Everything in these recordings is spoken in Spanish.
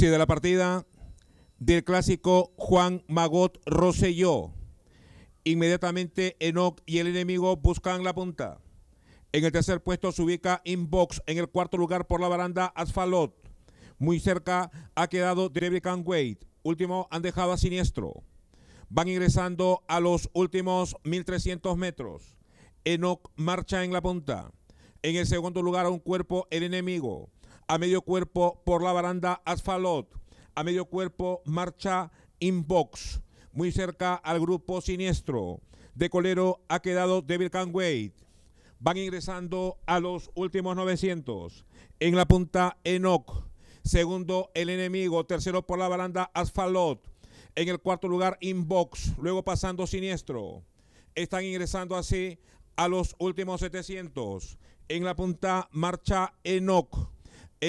de la partida del clásico Juan Magot Rosselló. Inmediatamente Enoch y el enemigo buscan la punta. En el tercer puesto se ubica Inbox. En el cuarto lugar por la baranda Asfalot. Muy cerca ha quedado Drevican Wade. Último han dejado a Siniestro. Van ingresando a los últimos 1300 metros. Enoch marcha en la punta. En el segundo lugar a un cuerpo el enemigo. A medio cuerpo por la baranda Asfalot. A medio cuerpo marcha Inbox. Muy cerca al grupo siniestro. De colero ha quedado Devil Can Wait. Van ingresando a los últimos 900. En la punta Enoch. Segundo el enemigo. Tercero por la baranda Asfalot. En el cuarto lugar Inbox. Luego pasando siniestro. Están ingresando así a los últimos 700. En la punta marcha Enoch.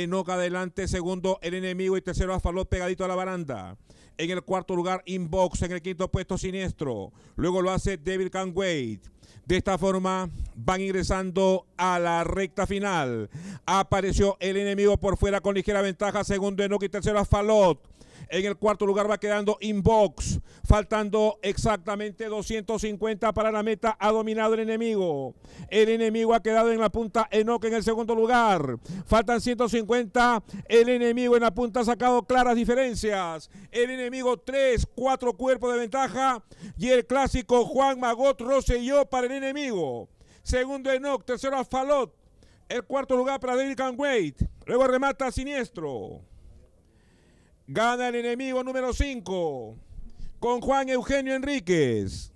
Enoca adelante, segundo el enemigo y tercero Afalot pegadito a la baranda. En el cuarto lugar, Inbox. En el quinto puesto, Siniestro. Luego lo hace David Can Wait. De esta forma van ingresando a la recta final. Apareció el enemigo por fuera con ligera ventaja. Segundo Enoca y tercero Afalot. En el cuarto lugar va quedando Inbox. Faltando exactamente 250 para la meta. Ha dominado el enemigo. El enemigo ha quedado en la punta. Enoch en el segundo lugar. Faltan 150. El enemigo en la punta ha sacado claras diferencias. El enemigo 3, 4 cuerpos de ventaja. Y el clásico Juan Magot yo para el enemigo. Segundo Enoch. Tercero Afalot. El cuarto lugar para David Wait. Luego remata Siniestro. Gana el enemigo número 5 con Juan Eugenio Enríquez.